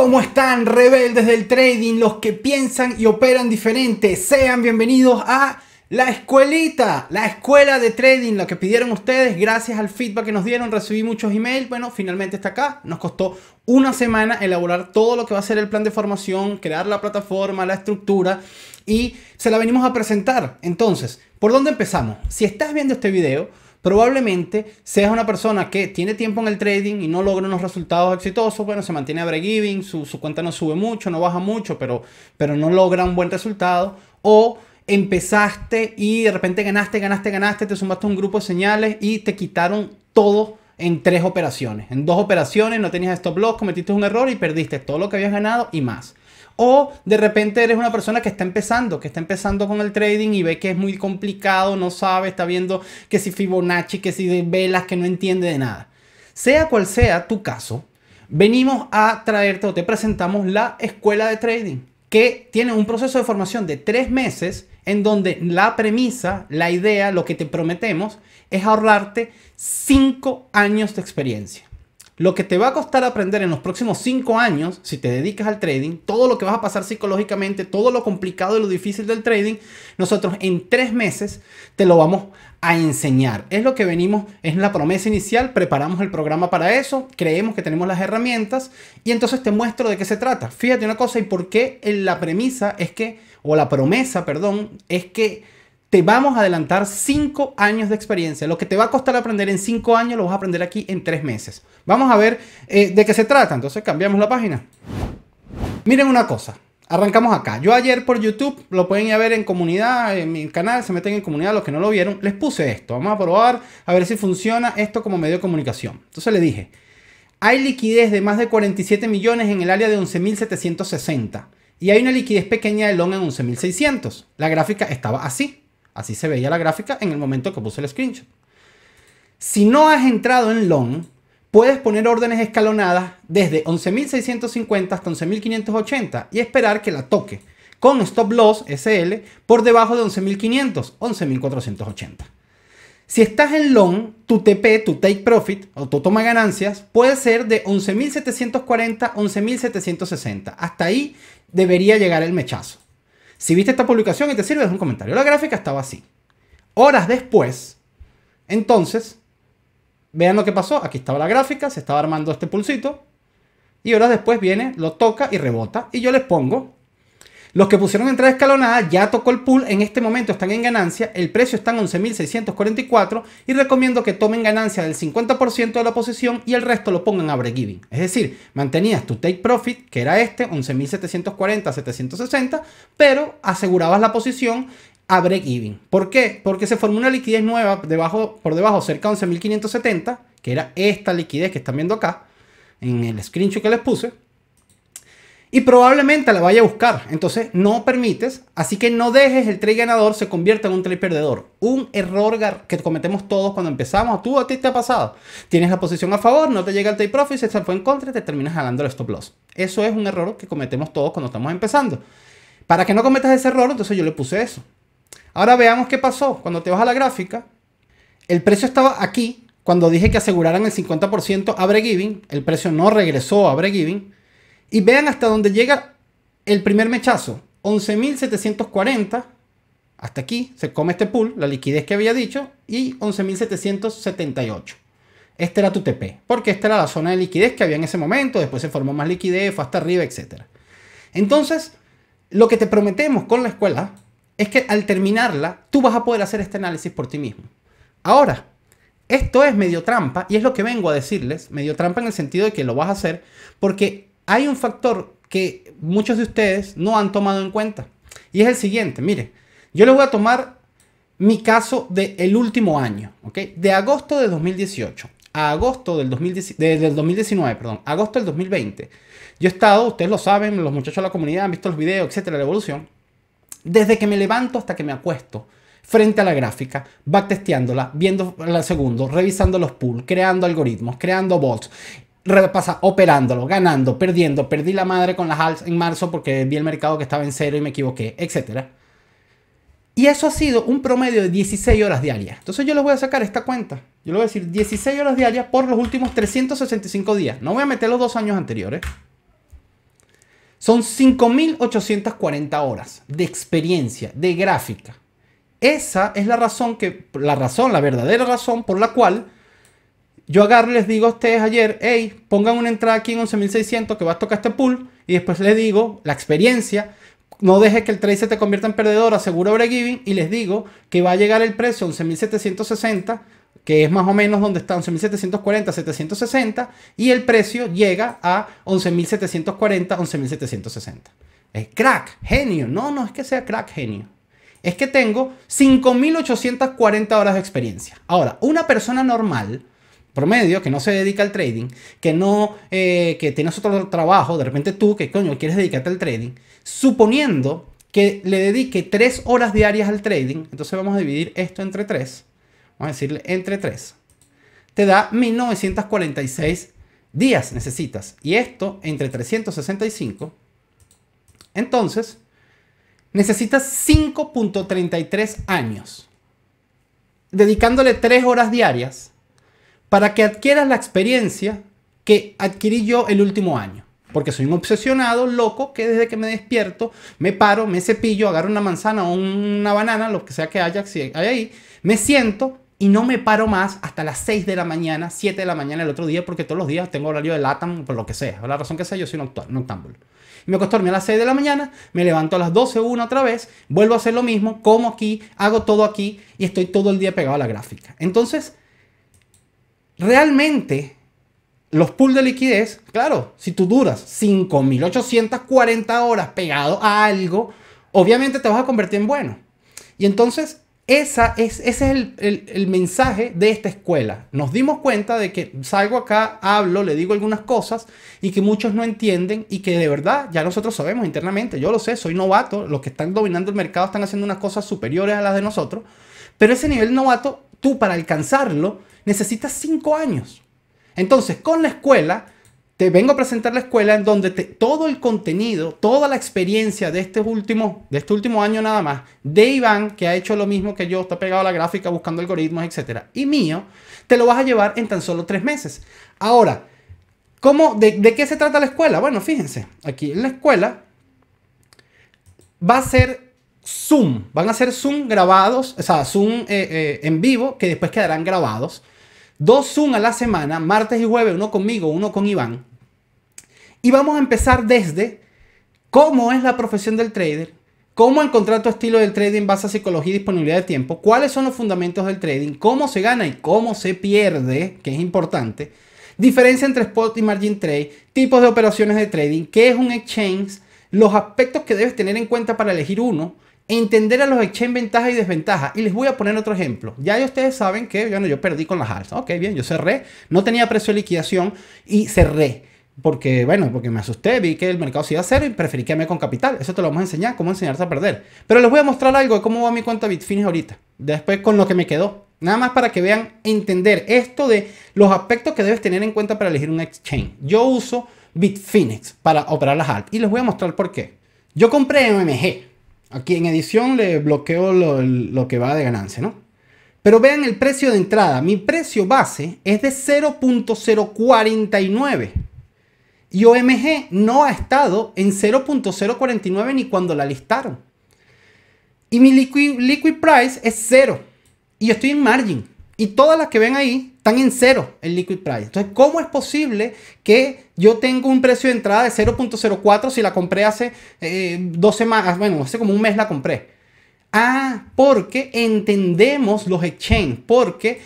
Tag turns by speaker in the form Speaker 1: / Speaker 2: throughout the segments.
Speaker 1: ¿Cómo están rebeldes del trading, los que piensan y operan diferente? Sean bienvenidos a la escuelita, la escuela de trading, la que pidieron ustedes, gracias al feedback que nos dieron, recibí muchos emails, bueno, finalmente está acá, nos costó una semana elaborar todo lo que va a ser el plan de formación, crear la plataforma, la estructura y se la venimos a presentar. Entonces, ¿por dónde empezamos? Si estás viendo este video, probablemente seas una persona que tiene tiempo en el trading y no logra unos resultados exitosos, bueno, se mantiene a break-even, su, su, cuenta no sube mucho, no baja mucho, pero, pero no logra un buen resultado, o empezaste y de repente ganaste, ganaste, ganaste, te sumaste a un grupo de señales y te quitaron todo en tres operaciones. En dos operaciones no tenías stop loss, cometiste un error y perdiste todo lo que habías ganado y más. O de repente eres una persona que está empezando, que está empezando con el trading y ve que es muy complicado, no sabe, está viendo que si Fibonacci, que si de velas, que no entiende de nada. Sea cual sea tu caso, venimos a traerte o te presentamos la escuela de trading, que tiene un proceso de formación de tres meses en donde la premisa, la idea, lo que te prometemos es ahorrarte cinco años de experiencia. Lo que te va a costar aprender en los próximos 5 años, si te dedicas al trading, todo lo que vas a pasar psicológicamente, todo lo complicado y lo difícil del trading, nosotros en 3 meses te lo vamos a enseñar. Es lo que venimos, es la promesa inicial, preparamos el programa para eso, creemos que tenemos las herramientas y entonces te muestro de qué se trata. Fíjate una cosa y por qué la premisa es que, o la promesa, perdón, es que te vamos a adelantar 5 años de experiencia. Lo que te va a costar aprender en 5 años lo vas a aprender aquí en 3 meses. Vamos a ver eh, de qué se trata. Entonces cambiamos la página. Miren una cosa. Arrancamos acá. Yo ayer por YouTube, lo pueden ver en comunidad, en mi canal, se meten en comunidad los que no lo vieron, les puse esto. Vamos a probar a ver si funciona esto como medio de comunicación. Entonces le dije, hay liquidez de más de 47 millones en el área de 11.760 y hay una liquidez pequeña de long en 11.600. La gráfica estaba así. Así se veía la gráfica en el momento que puse el screenshot. Si no has entrado en long, puedes poner órdenes escalonadas desde 11.650 hasta 11.580 y esperar que la toque con stop loss SL por debajo de 11.500, 11.480. Si estás en long, tu TP, tu take profit o tu toma ganancias puede ser de 11.740, 11.760. Hasta ahí debería llegar el mechazo. Si viste esta publicación y te sirve, es un comentario. La gráfica estaba así. Horas después, entonces, vean lo que pasó. Aquí estaba la gráfica, se estaba armando este pulsito. Y horas después viene, lo toca y rebota. Y yo les pongo los que pusieron entrada escalonada ya tocó el pool, en este momento están en ganancia, el precio está en 11.644 y recomiendo que tomen ganancia del 50% de la posición y el resto lo pongan a break Es decir, mantenías tu take profit, que era este, 11.740, 760, pero asegurabas la posición a break-even. ¿Por qué? Porque se formó una liquidez nueva por debajo, cerca de 11.570, que era esta liquidez que están viendo acá, en el screenshot que les puse y probablemente la vaya a buscar. Entonces no permites, así que no dejes el trade ganador se convierta en un trade perdedor. Un error que cometemos todos cuando empezamos, tú a ti te ha pasado. Tienes la posición a favor, no te llega el trade profit, se fue en contra y te terminas jalando el stop loss. Eso es un error que cometemos todos cuando estamos empezando. Para que no cometas ese error, entonces yo le puse eso. Ahora veamos qué pasó. Cuando te vas a la gráfica, el precio estaba aquí. Cuando dije que aseguraran el 50% a giving, el precio no regresó a break y vean hasta dónde llega el primer mechazo. 11.740. Hasta aquí se come este pool, la liquidez que había dicho, y 11.778. Este era tu TP, porque esta era la zona de liquidez que había en ese momento, después se formó más liquidez, fue hasta arriba, etc. Entonces, lo que te prometemos con la escuela es que al terminarla, tú vas a poder hacer este análisis por ti mismo. Ahora, esto es medio trampa y es lo que vengo a decirles, medio trampa en el sentido de que lo vas a hacer porque hay un factor que muchos de ustedes no han tomado en cuenta. Y es el siguiente, mire, yo les voy a tomar mi caso del el último año, ¿ok? De agosto de 2018 a agosto del, 2019, del 2019, perdón, agosto del 2020. Yo he estado, ustedes lo saben, los muchachos de la comunidad han visto los videos, etcétera, la evolución. Desde que me levanto hasta que me acuesto, frente a la gráfica, backtesteándola, viendo la segundo, revisando los pools, creando algoritmos, creando bots, repasa, operándolo, ganando, perdiendo, perdí la madre con las alts en marzo porque vi el mercado que estaba en cero y me equivoqué, etc. Y eso ha sido un promedio de 16 horas diarias. Entonces yo les voy a sacar esta cuenta. Yo le voy a decir 16 horas diarias por los últimos 365 días. No voy a meter los dos años anteriores. Son 5.840 horas de experiencia, de gráfica. Esa es la razón que, la razón, la verdadera razón por la cual yo agarro y les digo a ustedes ayer, hey, pongan una entrada aquí en 11.600 que va a tocar este pool. Y después les digo la experiencia. No dejes que el trade se te convierta en perdedor, asegura de Y les digo que va a llegar el precio a 11.760 que es más o menos donde está 11.740, 760, y el precio llega a 11.740, 11.760. Es crack, genio. No, no es que sea crack, genio. Es que tengo 5.840 horas de experiencia. Ahora, una persona normal promedio, que no se dedica al trading, que no, eh, que tienes otro trabajo, de repente tú que coño quieres dedicarte al trading, suponiendo que le dedique tres horas diarias al trading, entonces vamos a dividir esto entre tres, vamos a decirle entre tres, te da 1946 días necesitas, y esto entre 365, entonces necesitas 5.33 años, dedicándole tres horas diarias para que adquieras la experiencia que adquirí yo el último año. Porque soy un obsesionado, loco, que desde que me despierto, me paro, me cepillo, agarro una manzana o una banana, lo que sea que haya, ahí, me siento y no me paro más hasta las 6 de la mañana, 7 de la mañana el otro día, porque todos los días tengo horario de LATAM, por lo que sea, la razón que sea, yo soy noctámbulo. Me costó a a las 6 de la mañana, me levanto a las 12, una otra vez, vuelvo a hacer lo mismo, como aquí, hago todo aquí y estoy todo el día pegado a la gráfica. Entonces, realmente los pools de liquidez, claro, si tú duras 5.840 horas pegado a algo, obviamente te vas a convertir en bueno. Y entonces, esa es, ese es el, el, mensaje de esta escuela. Nos dimos cuenta de que salgo acá, hablo, le digo algunas cosas y que muchos no entienden y que de verdad ya nosotros sabemos internamente, yo lo sé, soy novato, los que están dominando el mercado están haciendo unas cosas superiores a las de nosotros, pero ese nivel novato tú para alcanzarlo necesitas cinco años. Entonces, con la escuela, te vengo a presentar la escuela en donde te, todo el contenido, toda la experiencia de este, último, de este último año nada más, de Iván, que ha hecho lo mismo que yo, está pegado a la gráfica buscando algoritmos, etcétera Y mío, te lo vas a llevar en tan solo tres meses. Ahora, ¿cómo, de, ¿de qué se trata la escuela? Bueno, fíjense, aquí en la escuela va a ser Zoom. Van a ser Zoom grabados, o sea, Zoom eh, eh, en vivo, que después quedarán grabados. Dos Zoom a la semana, martes y jueves, uno conmigo, uno con Iván. Y vamos a empezar desde cómo es la profesión del trader, cómo el contrato estilo del trading base a psicología y disponibilidad de tiempo, cuáles son los fundamentos del trading, cómo se gana y cómo se pierde, que es importante, diferencia entre spot y margin trade, tipos de operaciones de trading, qué es un exchange, los aspectos que debes tener en cuenta para elegir uno, entender a los exchange ventajas y desventajas. Y les voy a poner otro ejemplo. Ya ustedes saben que, yo perdí con las alzas. Ok, bien, yo cerré, no tenía precio de liquidación y cerré. Porque, bueno, porque me asusté, vi que el mercado se iba a cero y preferí quedarme con capital. Eso te lo vamos a enseñar, cómo enseñarte a perder. Pero les voy a mostrar algo de cómo va mi cuenta Bitfinex ahorita. Después con lo que me quedó. Nada más para que vean, entender esto de los aspectos que debes tener en cuenta para elegir un exchange. Yo uso Bitfinex para operar las altas y les voy a mostrar por qué. Yo compré MMG Aquí en edición le bloqueo lo, que va de ganancia, ¿no? Pero vean el precio de entrada. Mi precio base es de 0.049. Y OMG no ha estado en 0.049 ni cuando la listaron. Y mi liquid, liquid price es 0. Y estoy en margin. Y todas las que ven ahí están en cero el liquid price. Entonces, ¿cómo es posible que yo tenga un precio de entrada de 0.04 si la compré hace eh, dos semanas? Ah, bueno, hace como un mes la compré. Ah, porque entendemos los exchange, porque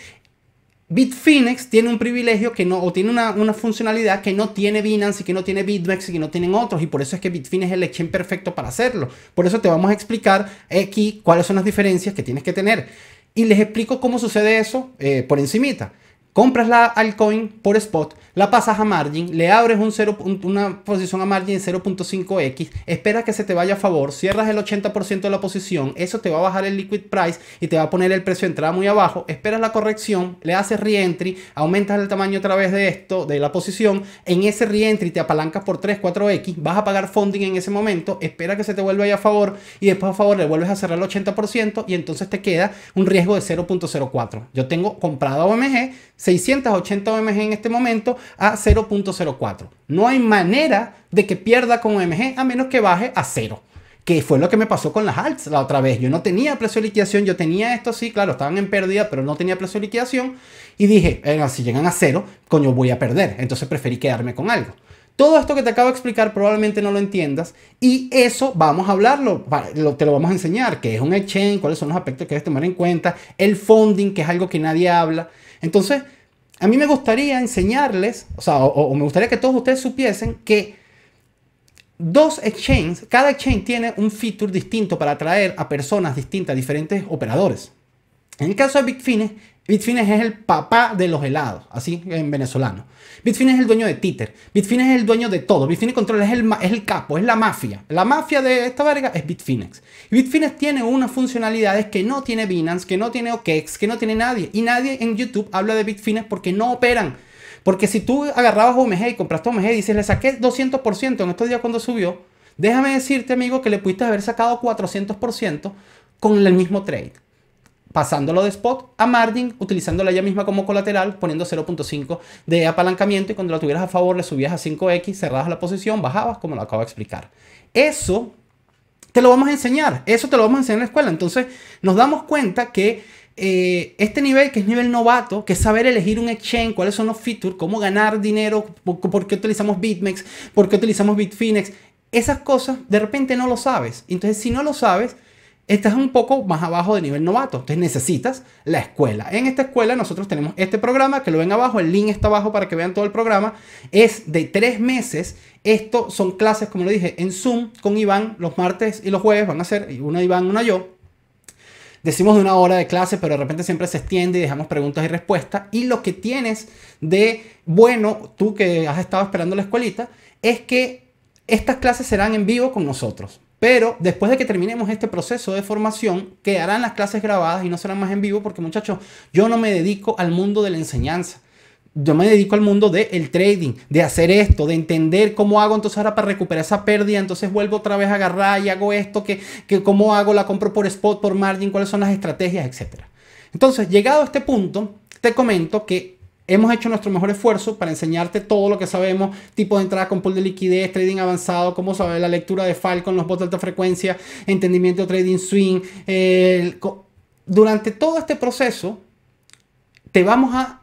Speaker 1: Bitfinex tiene un privilegio que no, o tiene una, una, funcionalidad que no tiene Binance y que no tiene BitMEX y que no tienen otros, y por eso es que Bitfinex es el exchange perfecto para hacerlo. Por eso te vamos a explicar aquí cuáles son las diferencias que tienes que tener. Y les explico cómo sucede eso eh, por encimita. Compras la altcoin por spot, la pasas a margin, le abres un 0, una posición a margin 0.5x, esperas que se te vaya a favor, cierras el 80% de la posición, eso te va a bajar el liquid price y te va a poner el precio de entrada muy abajo, esperas la corrección, le haces reentry, aumentas el tamaño a través de esto, de la posición, en ese reentry te apalancas por 3, 4x, vas a pagar funding en ese momento, espera que se te vuelva a favor y después a favor le vuelves a cerrar el 80% y entonces te queda un riesgo de 0.04. Yo tengo comprado OMG, 680 OMG en este momento, a 0.04. No hay manera de que pierda con OMG a menos que baje a 0 que fue lo que me pasó con las alts la otra vez. Yo no tenía precio de liquidación, yo tenía esto, sí, claro, estaban en pérdida, pero no tenía precio de liquidación. Y dije, eh, si llegan a cero, coño, voy a perder. Entonces preferí quedarme con algo. Todo esto que te acabo de explicar probablemente no lo entiendas y eso vamos a hablarlo, te lo vamos a enseñar, que es un exchange, cuáles son los aspectos que debes tomar en cuenta, el funding, que es algo que nadie habla. Entonces, a mí me gustaría enseñarles, o sea, o, me gustaría que todos ustedes supiesen que dos exchanges, cada exchange tiene un feature distinto para atraer a personas distintas, diferentes operadores. En el caso de Bitfinex Bitfinex es el papá de los helados, así en venezolano. Bitfinex es el dueño de Twitter. Bitfinex es el dueño de todo. Bitfinex Control es el, capo, es la mafia. La mafia de esta verga es Bitfinex. Bitfinex tiene unas funcionalidades que no tiene Binance, que no tiene OKEx, que no tiene nadie. Y nadie en YouTube habla de Bitfinex porque no operan. Porque si tú agarrabas OMG y compraste OMG y dices, le saqué 200% en estos días cuando subió, déjame decirte, amigo, que le pudiste haber sacado 400% con el mismo trade pasándolo de spot a margin, utilizándola ella misma como colateral, poniendo 0.5 de apalancamiento y cuando la tuvieras a favor le subías a 5x, cerrabas la posición, bajabas, como lo acabo de explicar. Eso te lo vamos a enseñar, eso te lo vamos a enseñar en la escuela. Entonces nos damos cuenta que eh, este nivel, que es nivel novato, que es saber elegir un exchange, cuáles son los features, cómo ganar dinero, por qué utilizamos BitMEX, por qué utilizamos Bitfinex, esas cosas de repente no lo sabes. Entonces si no lo sabes, estás un poco más abajo de nivel novato. Entonces necesitas la escuela. En esta escuela nosotros tenemos este programa, que lo ven abajo, el link está abajo para que vean todo el programa. Es de tres meses. Esto son clases, como lo dije, en Zoom con Iván los martes y los jueves. Van a ser una Iván, una yo. Decimos de una hora de clase, pero de repente siempre se extiende y dejamos preguntas y respuestas. Y lo que tienes de bueno, tú que has estado esperando la escuelita, es que estas clases serán en vivo con nosotros. Pero después de que terminemos este proceso de formación, quedarán las clases grabadas y no serán más en vivo porque muchachos, yo no me dedico al mundo de la enseñanza. Yo me dedico al mundo del trading, de hacer esto, de entender cómo hago entonces ahora para recuperar esa pérdida. Entonces vuelvo otra vez a agarrar y hago esto, que, cómo hago, la compro por spot, por margin, cuáles son las estrategias, etc. Entonces, llegado a este punto, te comento que Hemos hecho nuestro mejor esfuerzo para enseñarte todo lo que sabemos, tipo de entrada con pool de liquidez, trading avanzado, cómo saber la lectura de Falcon, los bots de alta frecuencia, entendimiento trading swing. Eh, durante todo este proceso, te vamos a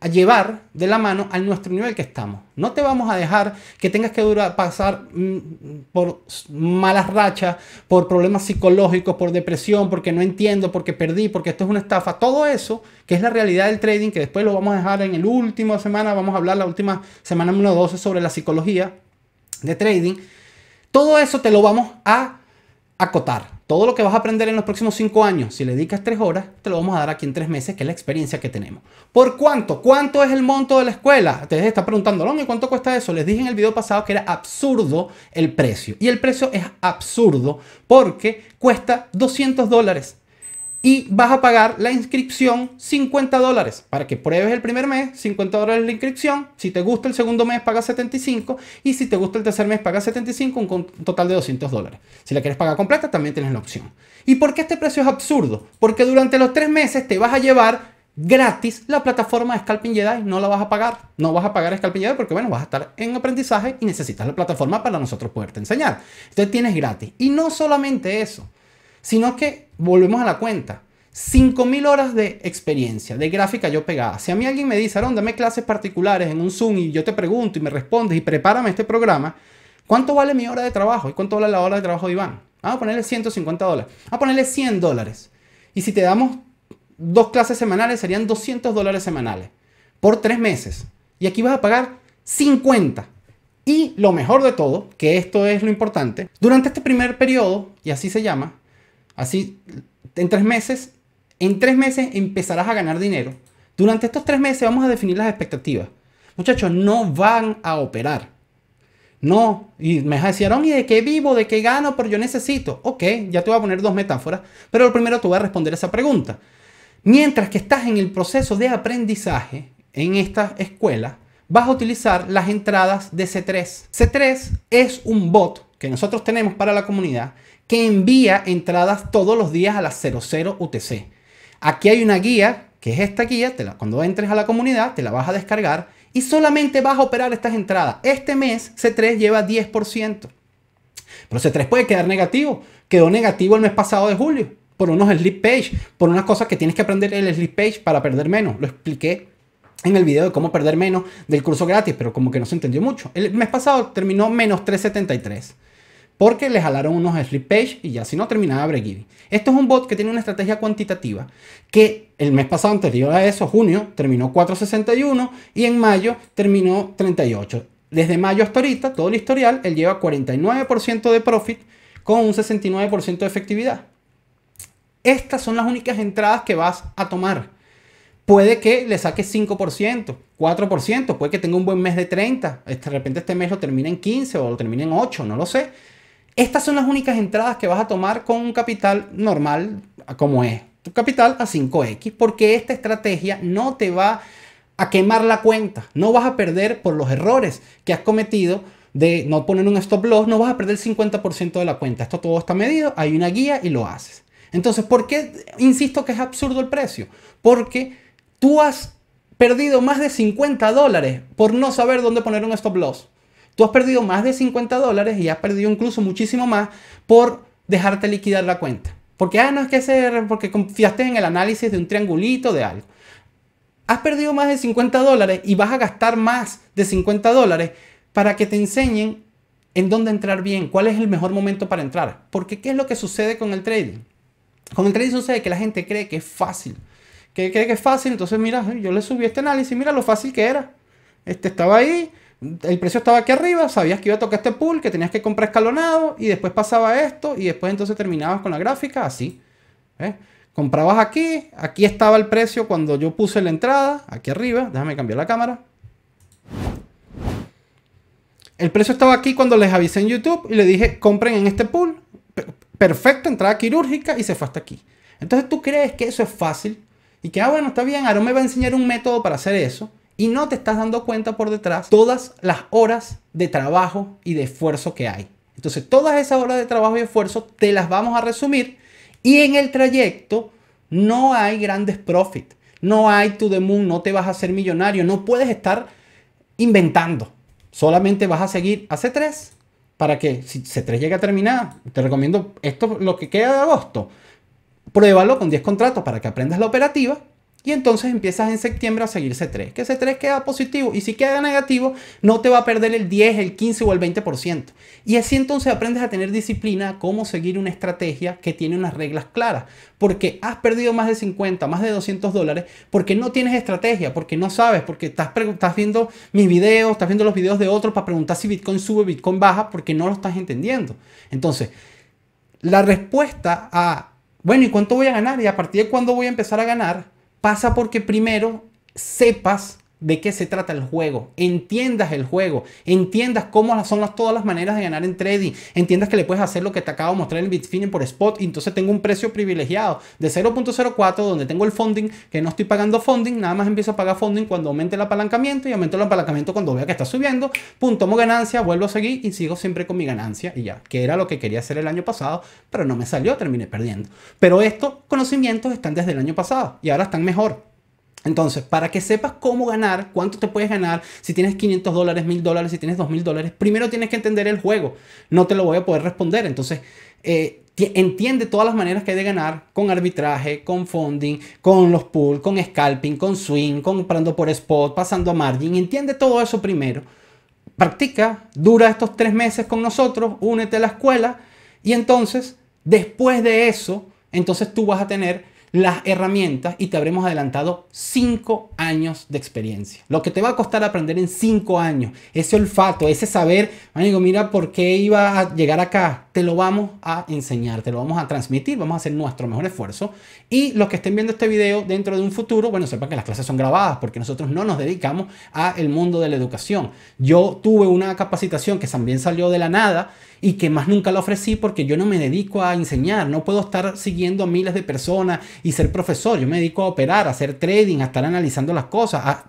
Speaker 1: a llevar de la mano a nuestro nivel que estamos. No te vamos a dejar que tengas que pasar mm, por malas rachas, por problemas psicológicos, por depresión, porque no entiendo, porque perdí, porque esto es una estafa. Todo eso, que es la realidad del trading, que después lo vamos a dejar en el último semana, vamos a hablar la última semana número 12 sobre la psicología de trading. Todo eso te lo vamos a acotar. Todo lo que vas a aprender en los próximos cinco años, si le dedicas tres horas, te lo vamos a dar aquí en tres meses, que es la experiencia que tenemos. ¿Por cuánto? ¿Cuánto es el monto de la escuela? Te está preguntando, ¿y cuánto cuesta eso? Les dije en el video pasado que era absurdo el precio. Y el precio es absurdo porque cuesta 200 dólares y vas a pagar la inscripción 50 dólares para que pruebes el primer mes, 50 dólares la inscripción. Si te gusta el segundo mes, paga 75 y si te gusta el tercer mes, paga 75, un total de 200 dólares. Si la quieres pagar completa, también tienes la opción. ¿Y por qué este precio es absurdo? Porque durante los tres meses te vas a llevar gratis la plataforma de Scalping Jedi. No la vas a pagar. No vas a pagar Scalping Jedi porque, bueno, vas a estar en aprendizaje y necesitas la plataforma para nosotros poderte enseñar. Entonces tienes gratis. Y no solamente eso sino que volvemos a la cuenta. 5.000 horas de experiencia, de gráfica yo pegada. Si a mí alguien me dice, Aaron, dame clases particulares en un Zoom y yo te pregunto y me respondes y prepárame este programa, ¿cuánto vale mi hora de trabajo? ¿Y cuánto vale la hora de trabajo de Iván? Ah, vamos a ponerle 150 dólares. Vamos a ponerle 100 dólares. Y si te damos dos clases semanales, serían 200 dólares semanales por tres meses. Y aquí vas a pagar 50. Y lo mejor de todo, que esto es lo importante, durante este primer periodo, y así se llama, Así, en tres meses, en tres meses empezarás a ganar dinero. Durante estos tres meses vamos a definir las expectativas. Muchachos, no van a operar. No, y me decían, ¿y de qué vivo? ¿De qué gano? Pero yo necesito. Ok, ya te voy a poner dos metáforas, pero lo primero te voy a responder esa pregunta. Mientras que estás en el proceso de aprendizaje en esta escuela, vas a utilizar las entradas de C3. C3 es un bot que nosotros tenemos para la comunidad que envía entradas todos los días a las 00 UTC. Aquí hay una guía, que es esta guía, la, cuando entres a la comunidad te la vas a descargar y solamente vas a operar estas entradas. Este mes C3 lleva 10%. Pero C3 puede quedar negativo. Quedó negativo el mes pasado de julio por unos slip page, por unas cosas que tienes que aprender el slip page para perder menos. Lo expliqué en el video de cómo perder menos del curso gratis, pero como que no se entendió mucho. El mes pasado terminó menos 373 porque le jalaron unos slip page y ya si no terminaba breakeven. Esto es un bot que tiene una estrategia cuantitativa que el mes pasado anterior a eso, junio, terminó 461 y en mayo terminó 38. Desde mayo hasta ahorita, todo el historial, él lleva 49% de profit con un 69% de efectividad. Estas son las únicas entradas que vas a tomar. Puede que le saque 5%, 4%, puede que tenga un buen mes de 30, este, de repente este mes lo termina en 15 o lo termina en 8, no lo sé. Estas son las únicas entradas que vas a tomar con un capital normal como es. Tu capital a 5X porque esta estrategia no te va a quemar la cuenta. No vas a perder por los errores que has cometido de no poner un stop loss, no vas a perder el 50% de la cuenta. Esto todo está medido, hay una guía y lo haces. Entonces, ¿por qué insisto que es absurdo el precio? Porque tú has perdido más de 50 dólares por no saber dónde poner un stop loss. Tú has perdido más de 50 dólares y has perdido incluso muchísimo más por dejarte liquidar la cuenta. Porque, ah, no es que se porque confiaste en el análisis de un triangulito de algo. Has perdido más de 50 dólares y vas a gastar más de 50 dólares para que te enseñen en dónde entrar bien, cuál es el mejor momento para entrar. Porque, ¿qué es lo que sucede con el trading? Con el trading sucede que la gente cree que es fácil. Que cree que es fácil, entonces mira, yo le subí este análisis, mira lo fácil que era. Este estaba ahí, el precio estaba aquí arriba, sabías que iba a tocar este pool, que tenías que comprar escalonado y después pasaba esto y después entonces terminabas con la gráfica así. ¿eh? Comprabas aquí, aquí estaba el precio cuando yo puse la entrada, aquí arriba, déjame cambiar la cámara. El precio estaba aquí cuando les avisé en YouTube y le dije compren en este pool. perfecto, entrada quirúrgica y se fue hasta aquí. Entonces tú crees que eso es fácil y que, ah, bueno, está bien, ahora me va a enseñar un método para hacer eso y no te estás dando cuenta por detrás todas las horas de trabajo y de esfuerzo que hay. Entonces, todas esas horas de trabajo y esfuerzo te las vamos a resumir y en el trayecto no hay grandes profits, no hay to the moon, no te vas a hacer millonario, no puedes estar inventando. Solamente vas a seguir hace tres para que si C3 llega a terminar, te recomiendo esto lo que queda de agosto. Pruébalo con 10 contratos para que aprendas la operativa y entonces empiezas en septiembre a seguir C3, que C3 queda positivo y si queda negativo no te va a perder el 10, el 15 o el 20%. Y así entonces aprendes a tener disciplina, cómo seguir una estrategia que tiene unas reglas claras, porque has perdido más de 50, más de 200 dólares, porque no tienes estrategia, porque no sabes, porque estás, estás viendo mis videos, estás viendo los videos de otros para preguntar si Bitcoin sube, Bitcoin baja, porque no lo estás entendiendo. Entonces, la respuesta a, bueno, ¿y cuánto voy a ganar? ¿Y a partir de cuándo voy a empezar a ganar? pasa porque primero sepas de qué se trata el juego, entiendas el juego, entiendas cómo son las, todas las maneras de ganar en trading, entiendas que le puedes hacer lo que te acabo de mostrar en Bitfinex por spot y entonces tengo un precio privilegiado de 0.04 donde tengo el funding, que no estoy pagando funding, nada más empiezo a pagar funding cuando aumente el apalancamiento y aumento el apalancamiento cuando vea que está subiendo, Punto, tomo ganancia, vuelvo a seguir y sigo siempre con mi ganancia y ya, que era lo que quería hacer el año pasado, pero no me salió, terminé perdiendo. Pero estos conocimientos están desde el año pasado y ahora están mejor. Entonces, para que sepas cómo ganar, cuánto te puedes ganar, si tienes 500 dólares, 1000 dólares, si tienes 2000 dólares, primero tienes que entender el juego. No te lo voy a poder responder. Entonces, eh, entiende todas las maneras que hay de ganar con arbitraje, con funding, con los pools, con scalping, con swing, comprando por spot, pasando a margin. Entiende todo eso primero. Practica, dura estos tres meses con nosotros, únete a la escuela y entonces, después de eso, entonces tú vas a tener las herramientas y te habremos adelantado cinco años de experiencia. Lo que te va a costar aprender en cinco años, ese olfato, ese saber, amigo, mira por qué iba a llegar acá, te lo vamos a enseñar, te lo vamos a transmitir, vamos a hacer nuestro mejor esfuerzo. Y los que estén viendo este video dentro de un futuro, bueno, sepan que las clases son grabadas porque nosotros no nos dedicamos a el mundo de la educación. Yo tuve una capacitación que también salió de la nada y que más nunca la ofrecí porque yo no me dedico a enseñar, no puedo estar siguiendo a miles de personas y ser profesor. Yo me dedico a operar, a hacer trading, a estar analizando las cosas, a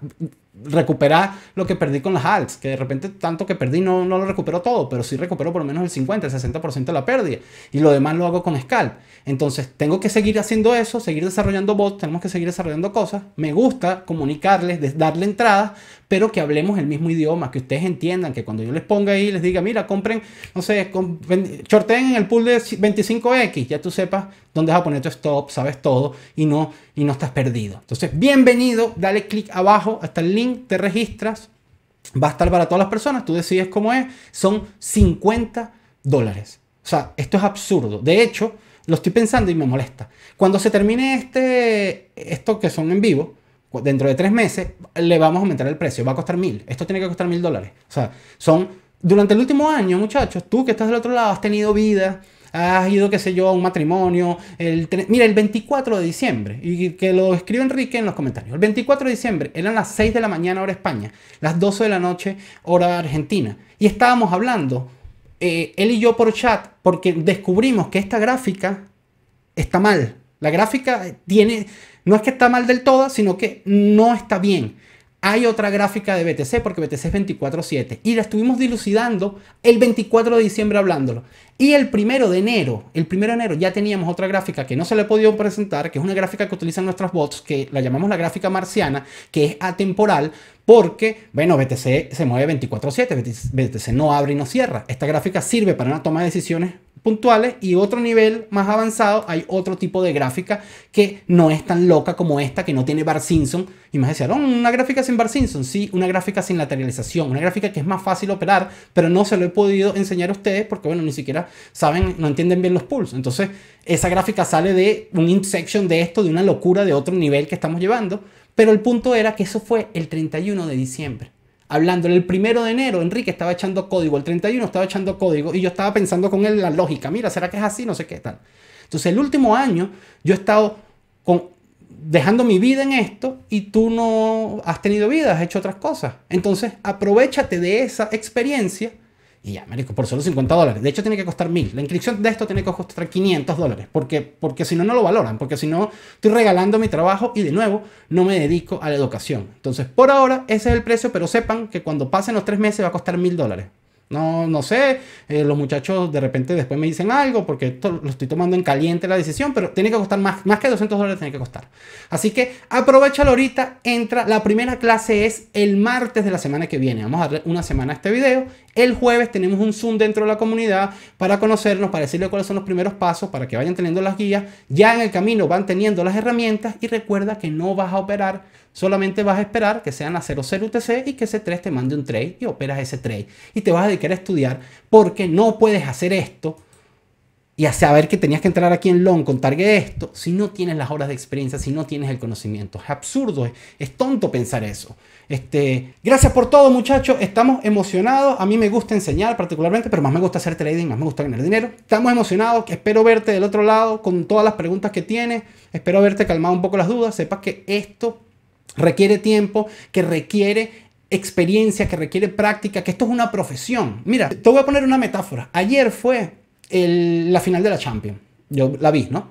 Speaker 1: recuperar lo que perdí con las alts, que de repente tanto que perdí no, no lo recupero todo, pero sí recupero por lo menos el 50, el 60% de la pérdida y lo demás lo hago con Scalp, Entonces tengo que seguir haciendo eso, seguir desarrollando bots, tenemos que seguir desarrollando cosas. Me gusta comunicarles, darle entradas, pero que hablemos el mismo idioma, que ustedes entiendan que cuando yo les ponga ahí, les diga, mira, compren, no sé, shorten en el pool de 25X, ya tú sepas donde vas a poner tu stop, sabes todo y no, y no estás perdido. Entonces, bienvenido, dale clic abajo hasta el link, te registras, va a estar para todas las personas, tú decides cómo es, son 50 dólares. O sea, esto es absurdo. De hecho, lo estoy pensando y me molesta. Cuando se termine este, esto que son en vivo, dentro de tres meses, le vamos a aumentar el precio. Va a costar mil. Esto tiene que costar mil dólares. O sea, son. Durante el último año, muchachos, tú que estás del otro lado, has tenido vida, has ido, qué sé yo, a un matrimonio. El Mira, el 24 de diciembre, y que lo escribió Enrique en los comentarios. El 24 de diciembre eran las 6 de la mañana hora España, las 12 de la noche hora Argentina. Y estábamos hablando, eh, él y yo por chat, porque descubrimos que esta gráfica está mal. La gráfica tiene, no es que está mal del todo, sino que no está bien hay otra gráfica de BTC porque BTC es 24/7 y la estuvimos dilucidando el 24 de diciembre hablándolo. Y el primero de enero, el primero de enero ya teníamos otra gráfica que no se le ha podido presentar, que es una gráfica que utilizan nuestros bots, que la llamamos la gráfica marciana, que es atemporal porque, bueno, BTC se mueve 24/7, BTC no abre y no cierra. Esta gráfica sirve para una toma de decisiones puntuales y otro nivel más avanzado hay otro tipo de gráfica que no es tan loca como esta que no tiene Bar Simpson y me decían, una gráfica sin Bar Simpson, sí, una gráfica sin lateralización, una gráfica que es más fácil operar, pero no se lo he podido enseñar a ustedes porque bueno, ni siquiera saben, no entienden bien los pulsos. Entonces, esa gráfica sale de un intersection de esto, de una locura de otro nivel que estamos llevando, pero el punto era que eso fue el 31 de diciembre hablando. El primero de enero, Enrique estaba echando código, el 31 estaba echando código y yo estaba pensando con él la lógica. Mira, ¿será que es así? No sé qué tal. Entonces, el último año yo he estado con, dejando mi vida en esto y tú no has tenido vida, has hecho otras cosas. Entonces, aprovechate de esa experiencia y ya, marico, por solo 50 dólares. De hecho, tiene que costar 1000. La inscripción de esto tiene que costar 500 dólares. Porque, porque si no, no lo valoran. Porque si no, estoy regalando mi trabajo y de nuevo no me dedico a la educación. Entonces, por ahora, ese es el precio. Pero sepan que cuando pasen los tres meses va a costar 1000 dólares. No, no sé, eh, los muchachos de repente después me dicen algo porque esto lo estoy tomando en caliente la decisión, pero tiene que costar más, más que 200 dólares tiene que costar. Así que aprovechalo ahorita, entra, la primera clase es el martes de la semana que viene. Vamos a darle una semana a este video el jueves tenemos un Zoom dentro de la comunidad para conocernos, para decirles cuáles son los primeros pasos, para que vayan teniendo las guías. Ya en el camino van teniendo las herramientas y recuerda que no vas a operar, solamente vas a esperar que sean a 00 UTC y que ese 3 te mande un trade y operas ese trade. Y te vas a dedicar a estudiar porque no puedes hacer esto y a saber que tenías que entrar aquí en long con target esto si no tienes las horas de experiencia, si no tienes el conocimiento. Es absurdo, es tonto pensar eso. Este, gracias por todo, muchachos. Estamos emocionados. A mí me gusta enseñar particularmente, pero más me gusta hacer trading, más me gusta ganar dinero. Estamos emocionados. Espero verte del otro lado con todas las preguntas que tienes. Espero verte calmado un poco las dudas. Sepas que esto requiere tiempo, que requiere experiencia, que requiere práctica, que esto es una profesión. Mira, te voy a poner una metáfora. Ayer fue la final de la Champions. Yo la vi, ¿no?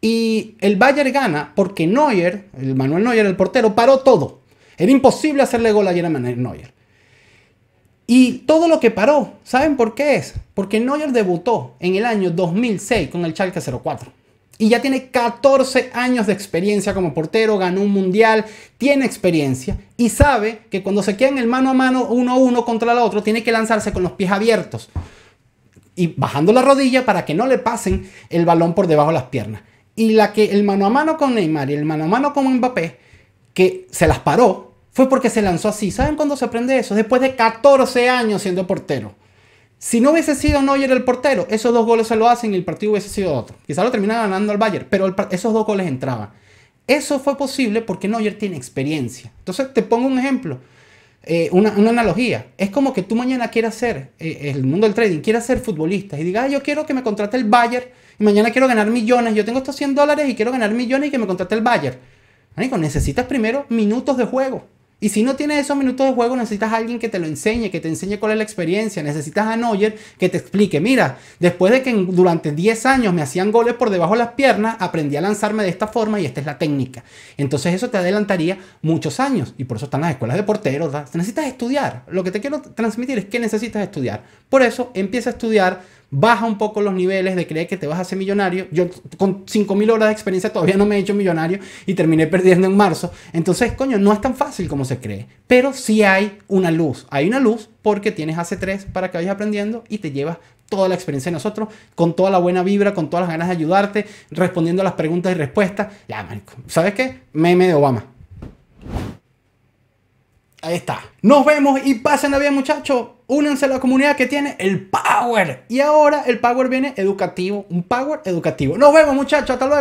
Speaker 1: Y el Bayern gana porque Neuer, el Manuel Neuer, el portero, paró todo. Era imposible hacerle gol a Neuer. Y todo lo que paró, ¿saben por qué es? Porque Neuer debutó en el año 2006 con el Schalke 04. Y ya tiene 14 años de experiencia como portero, ganó un mundial, tiene experiencia y sabe que cuando se queda en el mano a mano uno a uno contra el otro, tiene que lanzarse con los pies abiertos y bajando la rodilla para que no le pasen el balón por debajo de las piernas. Y la que el mano a mano con Neymar y el mano a mano con Mbappé que se las paró fue porque se lanzó así. ¿Saben cuándo se aprende eso? Después de 14 años siendo portero. Si no hubiese sido Neuer el portero, esos dos goles se lo hacen y el partido hubiese sido otro. Quizá lo termina ganando al Bayern, pero esos dos goles entraban. Eso fue posible porque Neuer tiene experiencia. Entonces te pongo un ejemplo, eh, una, analogía. Es como que tú mañana quieras ser, eh, el mundo del trading, quieras ser futbolista y digas, yo quiero que me contrate el Bayern y mañana quiero ganar millones, yo tengo estos 100 dólares y quiero ganar millones y que me contrate el Bayern necesitas primero minutos de juego. Y si no tienes esos minutos de juego, necesitas a alguien que te lo enseñe, que te enseñe cuál es la experiencia. Necesitas a Neuer que te explique, mira, después de que durante 10 años me hacían goles por debajo de las piernas, aprendí a lanzarme de esta forma y esta es la técnica. Entonces eso te adelantaría muchos años. Y por eso están las escuelas de porteros. Necesitas estudiar. Lo que te quiero transmitir es que necesitas estudiar. Por eso empieza a estudiar baja un poco los niveles de creer que te vas a hacer millonario. Yo con 5.000 horas de experiencia todavía no me he hecho millonario y terminé perdiendo en marzo. Entonces, coño, no es tan fácil como se cree. Pero sí hay una luz. Hay una luz porque tienes AC3 para que vayas aprendiendo y te llevas toda la experiencia de nosotros, con toda la buena vibra, con todas las ganas de ayudarte, respondiendo a las preguntas y respuestas. Ya, marico. ¿Sabes qué? Meme de Obama. Ahí está. Nos vemos y pasen bien, muchachos. Únanse a la comunidad que tiene el Power. Y ahora el Power viene educativo. Un Power educativo. Nos vemos, muchachos. Hasta luego.